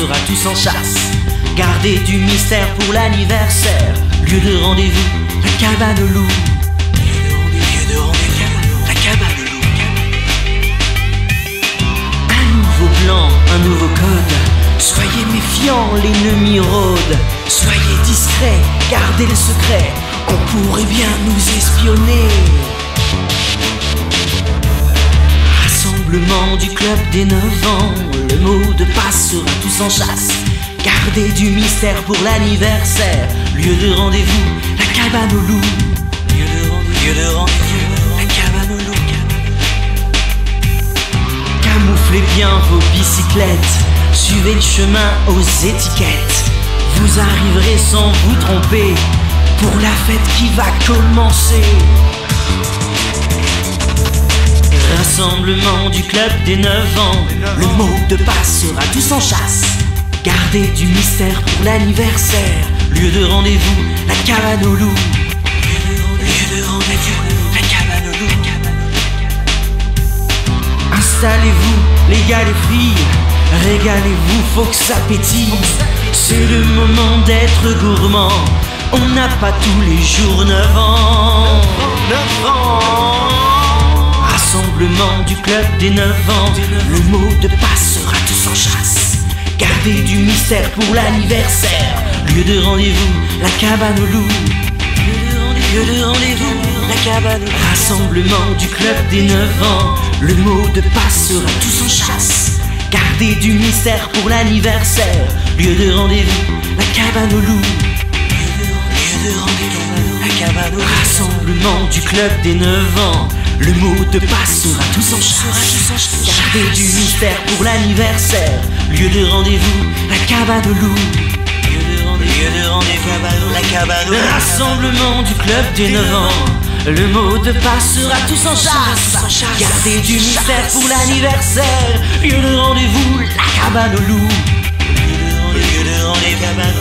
sera tous en chasse. Gardez du mystère pour l'anniversaire. Lieu de rendez-vous, la cabane loup. de loup. Un nouveau plan, un nouveau code. Soyez méfiants, l'ennemi rôde. Soyez discrets, gardez le secret. On pourrait bien nous espionner. Rassemblement du club des 9 ans de passe sera tous en chasse. Gardez du mystère pour l'anniversaire. Lieu de rendez-vous, la cabane au loup. Lieu de rendez-vous, lieu de rendez-vous, la cabane au loup. Camouflez bien vos bicyclettes. Suivez le chemin aux étiquettes. Vous arriverez sans vous tromper pour la fête qui va commencer. Rassemblement du club des 9 ans. Le mot de passe sera tous en chasse. Gardez du mystère pour l'anniversaire. Lieu de rendez-vous, la cabane au de la cabane Installez-vous, les gars, les filles. Régalez-vous, faut que ça pétille. C'est le moment d'être gourmand. On n'a pas tous les jours 9 ans. 9 ans rassemblement du club des 9 ans. Le mot de passe sera tout en chasse. Garder du mystère pour l'anniversaire. Lieu de rendez-vous, la cabane au loup. Lieu de rendez-vous, la cabane Rassemblement du club des 9 ans. Le mot de passe sera tout sans chasse. Garder du mystère pour l'anniversaire. Lieu de rendez-vous, la cabane au loup. Lieu de rendez-vous, la cabane au loup. Rassemblement du club des 9 ans. Le mot de passe sera tous en charge. Gardez du mystère pour l'anniversaire. Lieu de rendez-vous, la cabane de loup. Lieu de rendez-vous, la cabane rassemblement du club des 9 ans. Le mot de passe sera tous en chasse. Gardez du mystère pour l'anniversaire. Lieu de rendez-vous, la cabane au loup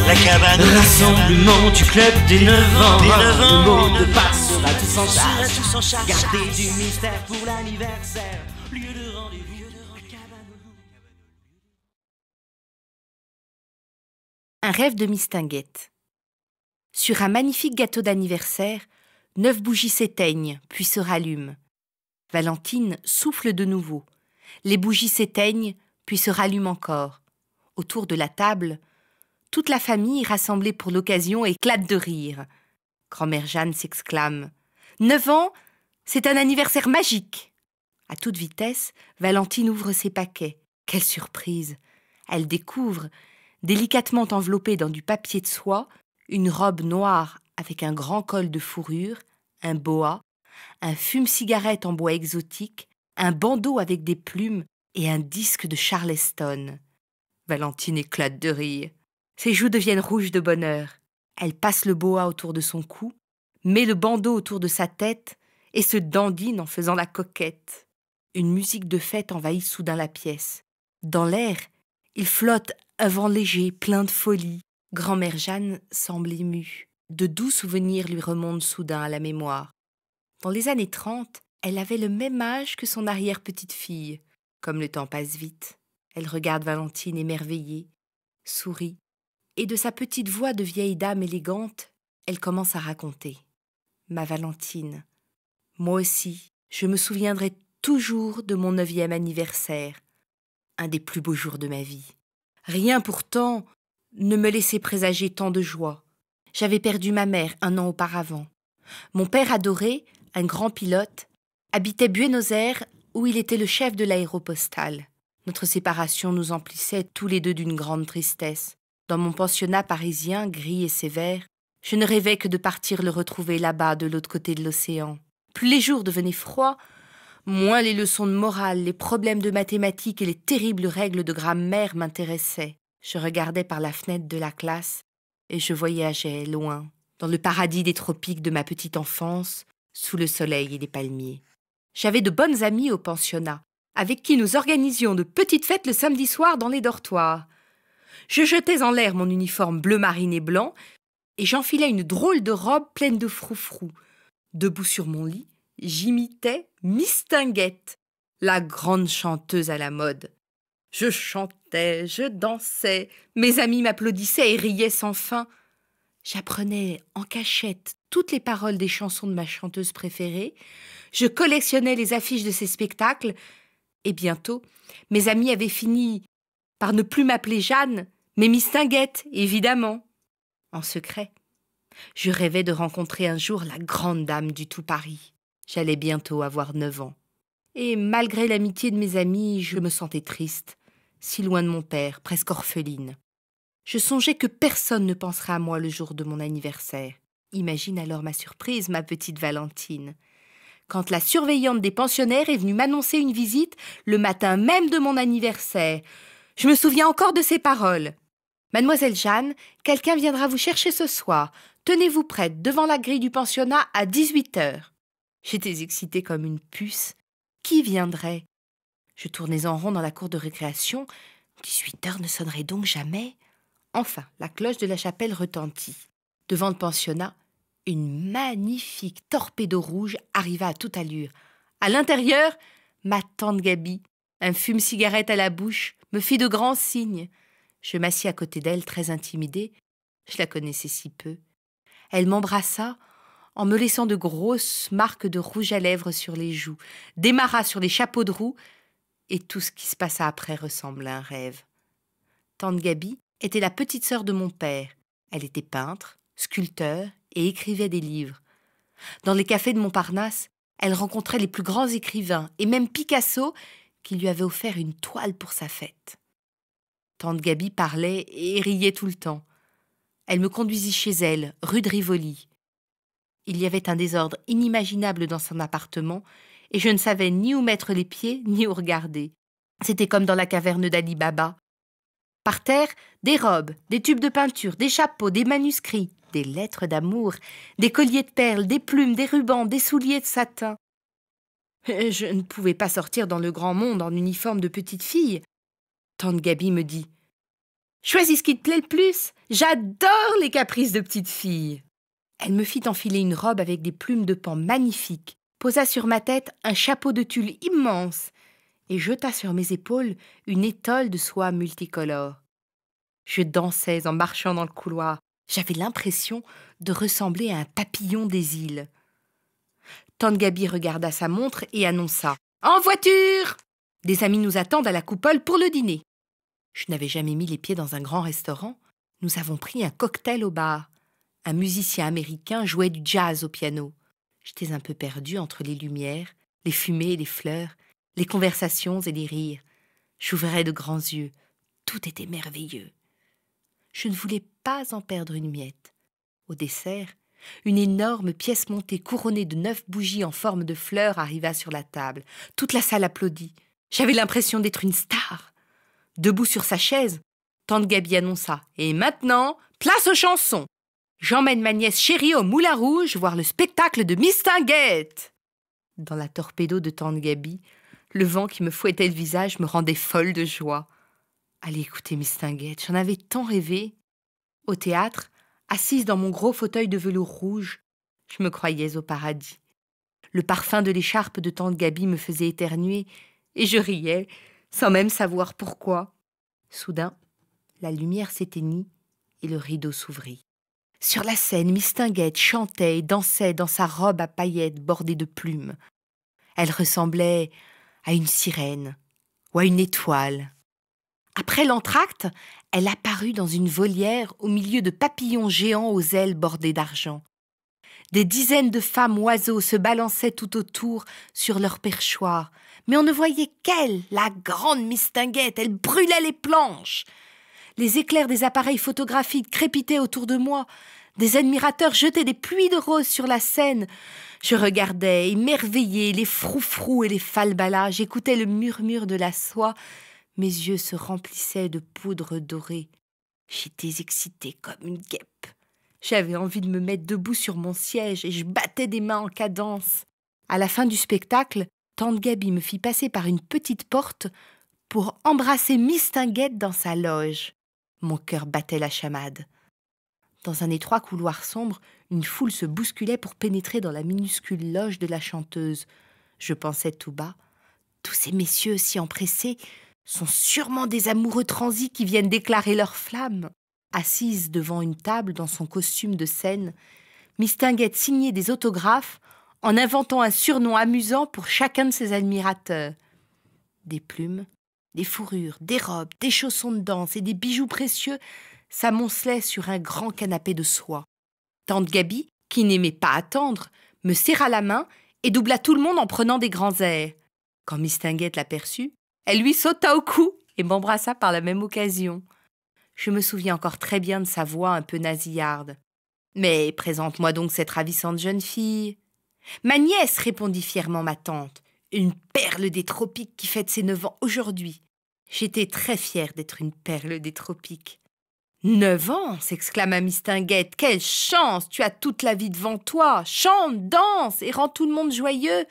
la cabane. Rassemblement du club des 9 ans. Le monde passe, sera tous en charge. Gardez du mystère pour l'anniversaire. Lieu de rendez-vous. Un rêve de mistinguette. Sur un magnifique gâteau d'anniversaire, neuf bougies s'éteignent, puis se rallument. Valentine souffle de nouveau. Les bougies s'éteignent, puis se rallument encore. Autour de la table, toute la famille, rassemblée pour l'occasion, éclate de rire. Grand-mère Jeanne s'exclame. Neuf ans C'est un anniversaire magique À toute vitesse, Valentine ouvre ses paquets. Quelle surprise Elle découvre, délicatement enveloppée dans du papier de soie, une robe noire avec un grand col de fourrure, un boa, un fume-cigarette en bois exotique, un bandeau avec des plumes et un disque de Charleston. Valentine éclate de rire. Ses joues deviennent rouges de bonheur. Elle passe le boa autour de son cou, met le bandeau autour de sa tête et se dandine en faisant la coquette. Une musique de fête envahit soudain la pièce. Dans l'air, il flotte un vent léger, plein de folie. Grand-mère Jeanne semble émue. De doux souvenirs lui remontent soudain à la mémoire. Dans les années trente, elle avait le même âge que son arrière-petite-fille. Comme le temps passe vite, elle regarde Valentine émerveillée, sourit et de sa petite voix de vieille dame élégante, elle commence à raconter. Ma Valentine, moi aussi, je me souviendrai toujours de mon neuvième anniversaire, un des plus beaux jours de ma vie. Rien pourtant ne me laissait présager tant de joie. J'avais perdu ma mère un an auparavant. Mon père adoré, un grand pilote, habitait Buenos Aires où il était le chef de l'aéropostale. Notre séparation nous emplissait tous les deux d'une grande tristesse. Dans mon pensionnat parisien, gris et sévère, je ne rêvais que de partir le retrouver là-bas, de l'autre côté de l'océan. Plus les jours devenaient froids, moins les leçons de morale, les problèmes de mathématiques et les terribles règles de grammaire m'intéressaient. Je regardais par la fenêtre de la classe et je voyageais loin, dans le paradis des tropiques de ma petite enfance, sous le soleil et les palmiers. J'avais de bonnes amies au pensionnat, avec qui nous organisions de petites fêtes le samedi soir dans les dortoirs je jetais en l'air mon uniforme bleu marine et blanc, et j'enfilais une drôle de robe pleine de froufrous. Debout sur mon lit, j'imitais Miss Tinguette, la grande chanteuse à la mode. Je chantais, je dansais, mes amis m'applaudissaient et riaient sans fin. J'apprenais en cachette toutes les paroles des chansons de ma chanteuse préférée, je collectionnais les affiches de ses spectacles, et bientôt mes amis avaient fini par ne plus m'appeler Jeanne, mais Miss Tinguette, évidemment. En secret. Je rêvais de rencontrer un jour la grande dame du tout Paris. J'allais bientôt avoir neuf ans. Et malgré l'amitié de mes amis, je me sentais triste, si loin de mon père, presque orpheline. Je songeais que personne ne penserait à moi le jour de mon anniversaire. Imagine alors ma surprise, ma petite Valentine. Quand la surveillante des pensionnaires est venue m'annoncer une visite le matin même de mon anniversaire, je me souviens encore de ces paroles. Mademoiselle Jeanne, quelqu'un viendra vous chercher ce soir. Tenez-vous prête devant la grille du pensionnat à 18 heures. J'étais excitée comme une puce. Qui viendrait Je tournais en rond dans la cour de récréation. 18 heures ne sonnerait donc jamais. Enfin, la cloche de la chapelle retentit. Devant le pensionnat, une magnifique d'eau rouge arriva à toute allure. À l'intérieur, ma tante Gabi, un fume-cigarette à la bouche, me fit de grands signes. Je m'assis à côté d'elle, très intimidée. Je la connaissais si peu. Elle m'embrassa en me laissant de grosses marques de rouge à lèvres sur les joues, démarra sur les chapeaux de roue, et tout ce qui se passa après ressemble à un rêve. Tante Gabi était la petite sœur de mon père. Elle était peintre, sculpteur et écrivait des livres. Dans les cafés de Montparnasse, elle rencontrait les plus grands écrivains, et même Picasso, qui lui avait offert une toile pour sa fête. Tante Gabi parlait et riait tout le temps. Elle me conduisit chez elle, rue de Rivoli. Il y avait un désordre inimaginable dans son appartement, et je ne savais ni où mettre les pieds, ni où regarder. C'était comme dans la caverne d'Ali Baba. Par terre, des robes, des tubes de peinture, des chapeaux, des manuscrits, des lettres d'amour, des colliers de perles, des plumes, des rubans, des souliers de satin, eh, je ne pouvais pas sortir dans le grand monde en uniforme de petite fille. Tante Gabi me dit Choisis ce qui te plaît le plus. J'adore les caprices de petite fille. Elle me fit enfiler une robe avec des plumes de pan magnifiques, posa sur ma tête un chapeau de tulle immense et jeta sur mes épaules une étole de soie multicolore. Je dansais en marchant dans le couloir. J'avais l'impression de ressembler à un papillon des îles. Gabi regarda sa montre et annonça En voiture Des amis nous attendent à la coupole pour le dîner. Je n'avais jamais mis les pieds dans un grand restaurant. Nous avons pris un cocktail au bar. Un musicien américain jouait du jazz au piano. J'étais un peu perdue entre les lumières, les fumées et les fleurs, les conversations et les rires. J'ouvrais de grands yeux. Tout était merveilleux. Je ne voulais pas en perdre une miette. Au dessert, une énorme pièce montée couronnée de neuf bougies en forme de fleurs arriva sur la table. Toute la salle applaudit. J'avais l'impression d'être une star. Debout sur sa chaise, tante Gabi annonça Et maintenant, place aux chansons J'emmène ma nièce chérie au Moulin Rouge voir le spectacle de Miss Dans la torpedo de tante Gabi, le vent qui me fouettait le visage me rendait folle de joie. Allez écouter Miss j'en avais tant rêvé. Au théâtre, assise dans mon gros fauteuil de velours rouge, je me croyais au paradis. Le parfum de l'écharpe de tante Gabi me faisait éternuer, et je riais, sans même savoir pourquoi. Soudain, la lumière s'éteignit et le rideau s'ouvrit. Sur la scène, Mistinguette chantait et dansait dans sa robe à paillettes bordée de plumes. Elle ressemblait à une sirène ou à une étoile. Après l'entracte, elle apparut dans une volière au milieu de papillons géants aux ailes bordées d'argent. Des dizaines de femmes oiseaux se balançaient tout autour sur leurs perchoirs, mais on ne voyait qu'elle, la grande mistinguette, elle brûlait les planches. Les éclairs des appareils photographiques crépitaient autour de moi, des admirateurs jetaient des pluies de roses sur la scène. Je regardais, émerveillé, les froufrous et les falbalas, j'écoutais le murmure de la soie, mes yeux se remplissaient de poudre dorée. J'étais excitée comme une guêpe. J'avais envie de me mettre debout sur mon siège et je battais des mains en cadence. À la fin du spectacle, tante Gabi me fit passer par une petite porte pour embrasser Miss dans sa loge. Mon cœur battait la chamade. Dans un étroit couloir sombre, une foule se bousculait pour pénétrer dans la minuscule loge de la chanteuse. Je pensais tout bas. Tous ces messieurs si empressés, sont sûrement des amoureux transis qui viennent déclarer leur flamme. Assise devant une table dans son costume de scène, Tinguette signait des autographes en inventant un surnom amusant pour chacun de ses admirateurs. Des plumes, des fourrures, des robes, des chaussons de danse et des bijoux précieux s'amoncelaient sur un grand canapé de soie. Tante Gaby, qui n'aimait pas attendre, me serra la main et doubla tout le monde en prenant des grands airs. Quand Tinguette l'aperçut, elle lui sauta au cou et m'embrassa par la même occasion. Je me souviens encore très bien de sa voix un peu nasillarde. Mais présente-moi donc cette ravissante jeune fille. Ma nièce, répondit fièrement ma tante, une perle des tropiques qui fête ses neuf ans aujourd'hui. J'étais très fière d'être une perle des tropiques. Neuf ans s'exclama Mistinguette. Quelle chance Tu as toute la vie devant toi Chante, danse et rends tout le monde joyeux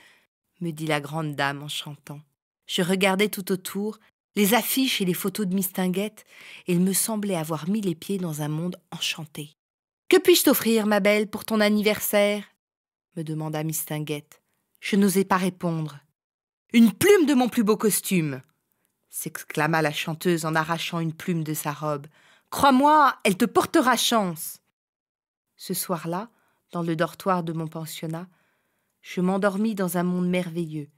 me dit la grande dame en chantant. Je regardais tout autour, les affiches et les photos de Mistinguette, et il me semblait avoir mis les pieds dans un monde enchanté. Que puis-je t'offrir, ma belle, pour ton anniversaire me demanda Mistinguette. Je n'osais pas répondre. Une plume de mon plus beau costume s'exclama la chanteuse en arrachant une plume de sa robe. Crois-moi, elle te portera chance. Ce soir-là, dans le dortoir de mon pensionnat, je m'endormis dans un monde merveilleux,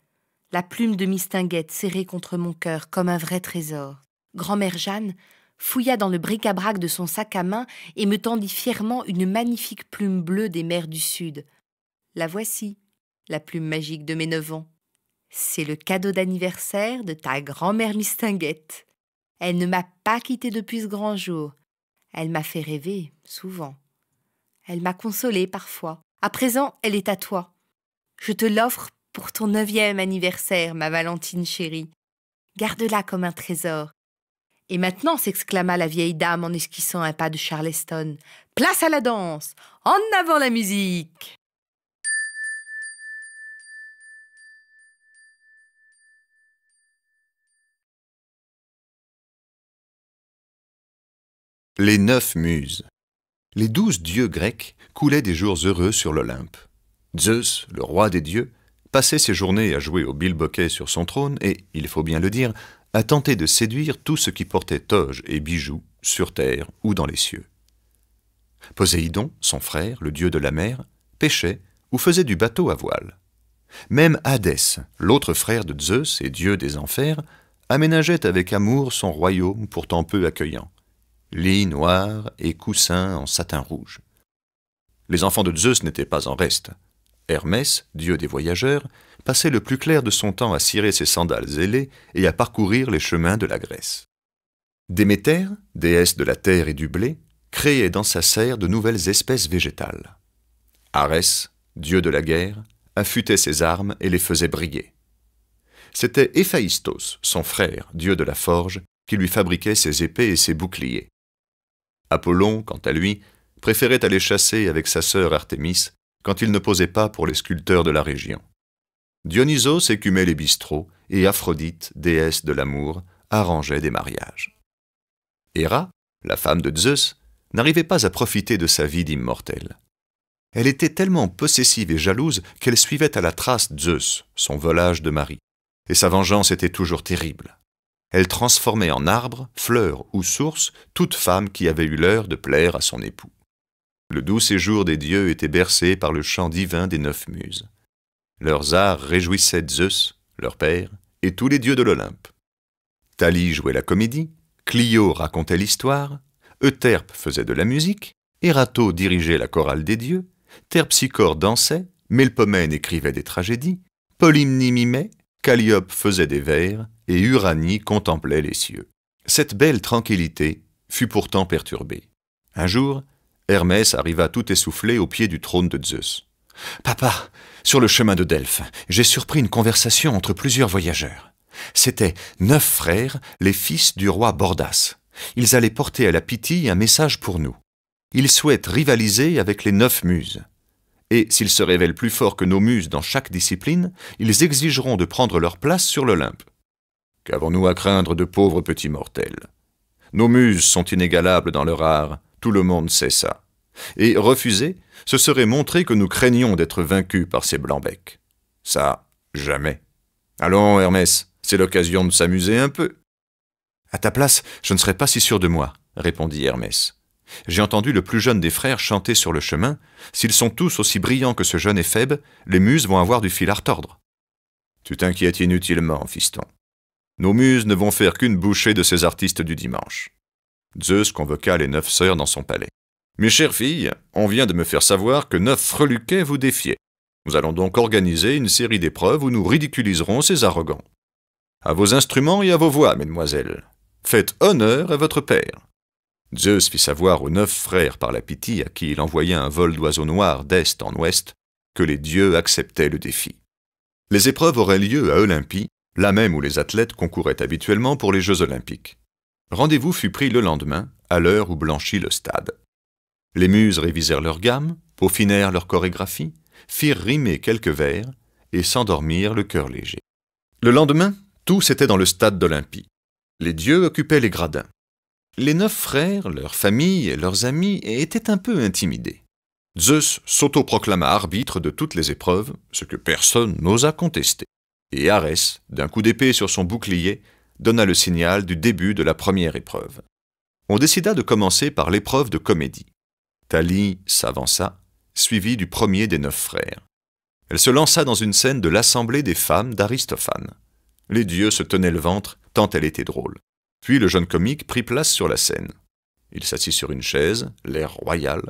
la plume de mistinguette serrée contre mon cœur comme un vrai trésor. Grand-mère Jeanne fouilla dans le bric-à-brac de son sac à main et me tendit fièrement une magnifique plume bleue des mers du Sud. La voici, la plume magique de mes neuf ans. C'est le cadeau d'anniversaire de ta grand-mère Mistinguette. Elle ne m'a pas quittée depuis ce grand jour. Elle m'a fait rêver, souvent. Elle m'a consolée parfois. À présent, elle est à toi. Je te l'offre pour ton neuvième anniversaire, ma Valentine chérie. Garde-la comme un trésor. Et maintenant, s'exclama la vieille dame en esquissant un pas de Charleston, place à la danse, en avant la musique. Les neuf muses. Les douze dieux grecs coulaient des jours heureux sur l'Olympe. Zeus, le roi des dieux, passait ses journées à jouer au bilboquet sur son trône et, il faut bien le dire, à tenter de séduire tout ce qui portait toge et bijoux sur terre ou dans les cieux. Poséidon, son frère, le dieu de la mer, pêchait ou faisait du bateau à voile. Même Hadès, l'autre frère de Zeus et dieu des enfers, aménageait avec amour son royaume pourtant peu accueillant. lit noirs et coussins en satin rouge. Les enfants de Zeus n'étaient pas en reste. Hermès, dieu des voyageurs, passait le plus clair de son temps à cirer ses sandales ailées et à parcourir les chemins de la Grèce. Déméter, déesse de la terre et du blé, créait dans sa serre de nouvelles espèces végétales. Arès, dieu de la guerre, affûtait ses armes et les faisait briller. C'était Héphaïstos, son frère, dieu de la forge, qui lui fabriquait ses épées et ses boucliers. Apollon, quant à lui, préférait aller chasser avec sa sœur Artémis quand il ne posait pas pour les sculpteurs de la région. Dionysos écumait les bistrots et Aphrodite, déesse de l'amour, arrangeait des mariages. Héra, la femme de Zeus, n'arrivait pas à profiter de sa vie d'immortelle. Elle était tellement possessive et jalouse qu'elle suivait à la trace Zeus, son volage de mari, et sa vengeance était toujours terrible. Elle transformait en arbre, fleur ou source toute femme qui avait eu l'heure de plaire à son époux. Le doux séjour des dieux était bercé par le chant divin des neuf muses. Leurs arts réjouissaient Zeus, leur père, et tous les dieux de l'Olympe. Thalie jouait la comédie, Clio racontait l'histoire, Euterpe faisait de la musique, Erato dirigeait la chorale des dieux, Terpsichore dansait, Melpomène écrivait des tragédies, Polymnie mimait, Calliope faisait des vers, et Uranie contemplait les cieux. Cette belle tranquillité fut pourtant perturbée. Un jour, Hermès arriva tout essoufflé au pied du trône de Zeus. Papa, sur le chemin de Delphes, j'ai surpris une conversation entre plusieurs voyageurs. C'étaient neuf frères, les fils du roi Bordas. Ils allaient porter à la Pythie un message pour nous. Ils souhaitent rivaliser avec les neuf muses. Et s'ils se révèlent plus forts que nos muses dans chaque discipline, ils exigeront de prendre leur place sur l'Olympe. Qu'avons-nous à craindre de pauvres petits mortels Nos muses sont inégalables dans leur art, tout le monde sait ça. Et refuser, ce serait montrer que nous craignions d'être vaincus par ces blancs-becs. Ça, jamais. Allons, Hermès, c'est l'occasion de s'amuser un peu. À ta place, je ne serais pas si sûr de moi, répondit Hermès. J'ai entendu le plus jeune des frères chanter sur le chemin S'ils sont tous aussi brillants que ce jeune et faible, les muses vont avoir du fil à retordre. Tu t'inquiètes inutilement, fiston. Nos muses ne vont faire qu'une bouchée de ces artistes du dimanche. Zeus convoqua les neuf sœurs dans son palais. Mes chères filles, on vient de me faire savoir que neuf freluquets vous défiaient. Nous allons donc organiser une série d'épreuves où nous ridiculiserons ces arrogants. À vos instruments et à vos voix, mesdemoiselles. Faites honneur à votre père. Zeus fit savoir aux neuf frères par la pitié à qui il envoyait un vol d'oiseaux noirs d'est en ouest que les dieux acceptaient le défi. Les épreuves auraient lieu à Olympie, là même où les athlètes concouraient habituellement pour les Jeux olympiques. Rendez-vous fut pris le lendemain, à l'heure où blanchit le stade. Les muses révisèrent leur gamme, peaufinèrent leur chorégraphie, firent rimer quelques vers et s'endormirent le cœur léger. Le lendemain, tous étaient dans le stade d'Olympie. Les dieux occupaient les gradins. Les neuf frères, leurs familles et leurs amis étaient un peu intimidés. Zeus s'autoproclama arbitre de toutes les épreuves, ce que personne n'osa contester. Et Arès, d'un coup d'épée sur son bouclier, donna le signal du début de la première épreuve. On décida de commencer par l'épreuve de comédie. Thalie s'avança, suivie du premier des neuf frères. Elle se lança dans une scène de l'assemblée des femmes d'Aristophane. Les dieux se tenaient le ventre, tant elle était drôle. Puis le jeune comique prit place sur la scène. Il s'assit sur une chaise, l'air royal,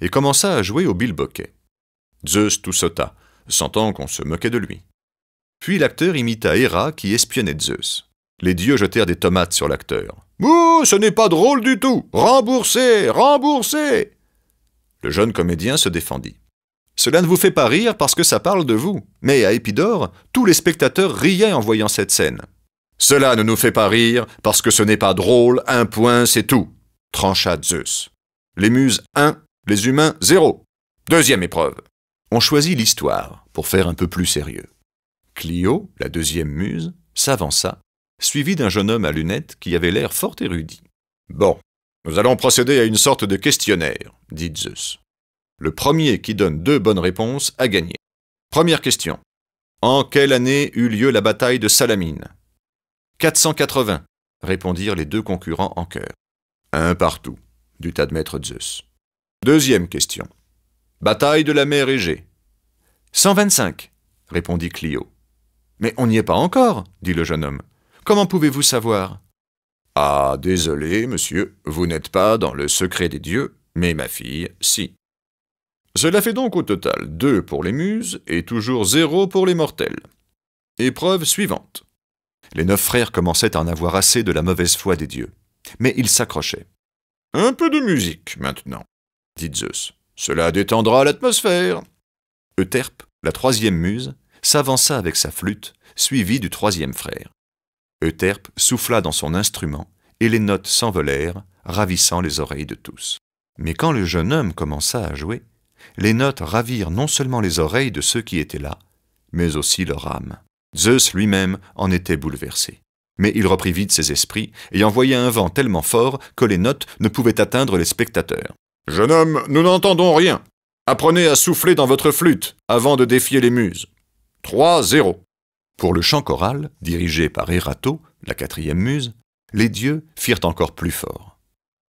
et commença à jouer au bilboquet. Zeus tout sauta, sentant qu'on se moquait de lui. Puis l'acteur imita Héra qui espionnait Zeus. Les dieux jetèrent des tomates sur l'acteur. Ouh, ce n'est pas drôle du tout Remboursez Remboursez Le jeune comédien se défendit. Cela ne vous fait pas rire parce que ça parle de vous. Mais à Épidore, tous les spectateurs riaient en voyant cette scène. Cela ne nous fait pas rire parce que ce n'est pas drôle, un point, c'est tout, trancha Zeus. Les muses, un, les humains, zéro. Deuxième épreuve. On choisit l'histoire pour faire un peu plus sérieux. Clio, la deuxième muse, s'avança suivi d'un jeune homme à lunettes qui avait l'air fort érudit. Bon, nous allons procéder à une sorte de questionnaire, dit Zeus. Le premier qui donne deux bonnes réponses a gagné. Première question. En quelle année eut lieu la bataille de Salamine 480, répondirent les deux concurrents en chœur. Un partout, dut admettre Zeus. Deuxième question. Bataille de la mer Égée. 125, répondit Clio. Mais on n'y est pas encore, dit le jeune homme. Comment pouvez-vous savoir Ah, désolé, monsieur, vous n'êtes pas dans le secret des dieux, mais ma fille, si. Cela fait donc au total deux pour les muses et toujours zéro pour les mortels. Épreuve suivante. Les neuf frères commençaient à en avoir assez de la mauvaise foi des dieux, mais ils s'accrochaient. Un peu de musique maintenant, dit Zeus. Cela détendra l'atmosphère. Euterpe, la troisième muse, s'avança avec sa flûte, suivie du troisième frère. Euterpe souffla dans son instrument, et les notes s'envolèrent, ravissant les oreilles de tous. Mais quand le jeune homme commença à jouer, les notes ravirent non seulement les oreilles de ceux qui étaient là, mais aussi leur âme. Zeus lui-même en était bouleversé. Mais il reprit vite ses esprits et envoya un vent tellement fort que les notes ne pouvaient atteindre les spectateurs. Jeune homme, nous n'entendons rien. Apprenez à souffler dans votre flûte avant de défier les muses. 3-0. Pour le chant choral, dirigé par Erato, la quatrième muse, les dieux firent encore plus fort.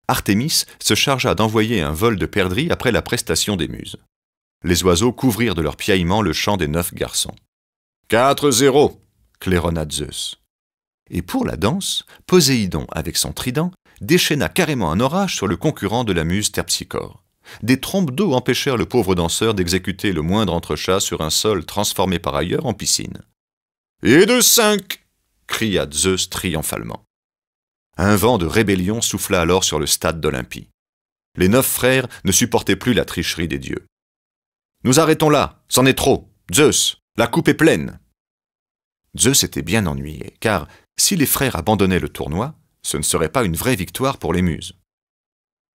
Artémis se chargea d'envoyer un vol de perdrix après la prestation des muses. Les oiseaux couvrirent de leur piaillement le chant des neuf garçons. 4-0 claironna Zeus. Et pour la danse, Poséidon, avec son trident, déchaîna carrément un orage sur le concurrent de la muse Terpsichore. Des trompes d'eau empêchèrent le pauvre danseur d'exécuter le moindre entrechat sur un sol transformé par ailleurs en piscine. Et de cinq cria Zeus triomphalement. Un vent de rébellion souffla alors sur le stade d'Olympie. Les neuf frères ne supportaient plus la tricherie des dieux. Nous arrêtons là, c'en est trop. Zeus, la coupe est pleine. Zeus était bien ennuyé, car si les frères abandonnaient le tournoi, ce ne serait pas une vraie victoire pour les muses.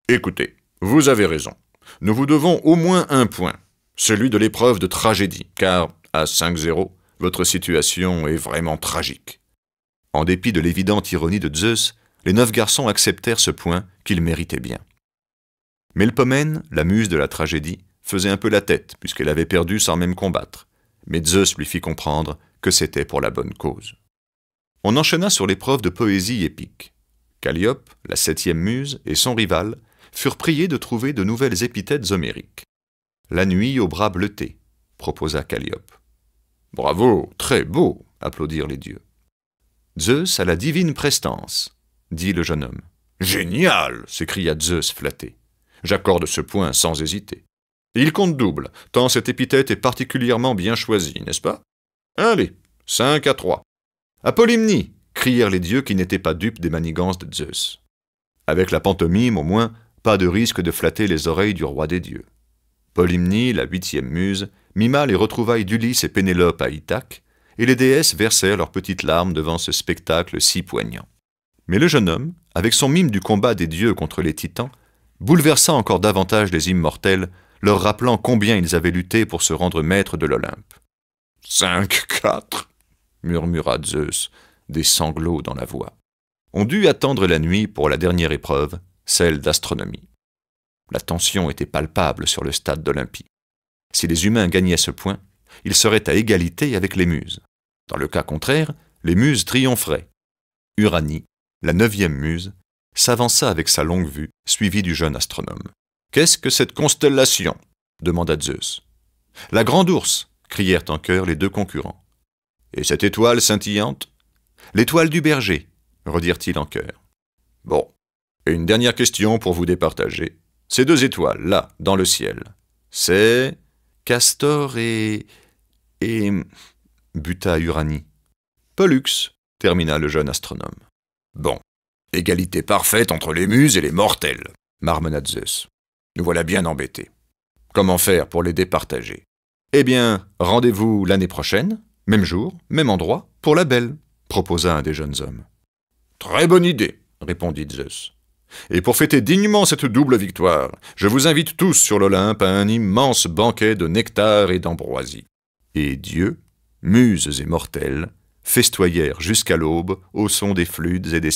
Écoutez, vous avez raison. Nous vous devons au moins un point, celui de l'épreuve de tragédie, car à 5-0, votre situation est vraiment tragique. En dépit de l'évidente ironie de Zeus, les neuf garçons acceptèrent ce point qu'ils méritaient bien. Melpomène, la muse de la tragédie, faisait un peu la tête, puisqu'elle avait perdu sans même combattre, mais Zeus lui fit comprendre que c'était pour la bonne cause. On enchaîna sur l'épreuve de poésie épique. Calliope, la septième muse, et son rival furent priés de trouver de nouvelles épithètes homériques. La nuit aux bras bleutés, proposa Calliope. Bravo, très beau, applaudirent les dieux. Zeus a la divine prestance, dit le jeune homme. Génial s'écria Zeus flatté. J'accorde ce point sans hésiter. Il compte double, tant cette épithète est particulièrement bien choisie, n'est-ce pas Allez, cinq à trois. Polymnie !» crièrent les dieux qui n'étaient pas dupes des manigances de Zeus. Avec la pantomime, au moins, pas de risque de flatter les oreilles du roi des dieux. Polymnie, la huitième muse, mima les retrouvailles d'Ulysse et Pénélope à Ithaque, et les déesses versèrent leurs petites larmes devant ce spectacle si poignant. Mais le jeune homme, avec son mime du combat des dieux contre les titans, bouleversa encore davantage les immortels, leur rappelant combien ils avaient lutté pour se rendre maîtres de l'Olympe. Cinq, quatre murmura Zeus, des sanglots dans la voix. On dut attendre la nuit pour la dernière épreuve, celle d'astronomie. La tension était palpable sur le stade d'Olympie. Si les humains gagnaient ce point, ils seraient à égalité avec les muses. Dans le cas contraire, les muses triompheraient. Uranie, la neuvième muse, s'avança avec sa longue vue, suivie du jeune astronome. Qu'est-ce que cette constellation demanda Zeus. La grande ours crièrent en chœur les deux concurrents. Et cette étoile scintillante L'étoile du berger redirent-ils en chœur. Bon, et une dernière question pour vous départager. Ces deux étoiles, là, dans le ciel, c'est Castor et. et. buta Uranie. Pollux, termina le jeune astronome. Bon. Égalité parfaite entre les muses et les mortels, marmonna Zeus. Nous voilà bien embêtés. Comment faire pour les départager Eh bien, rendez-vous l'année prochaine, même jour, même endroit, pour la belle, proposa un des jeunes hommes. Très bonne idée, répondit Zeus. Et pour fêter dignement cette double victoire, je vous invite tous sur l'Olympe à un immense banquet de nectar et d'ambroisie. Et Dieu, muses et mortels, festoyèrent jusqu'à l'aube au son des flûtes et des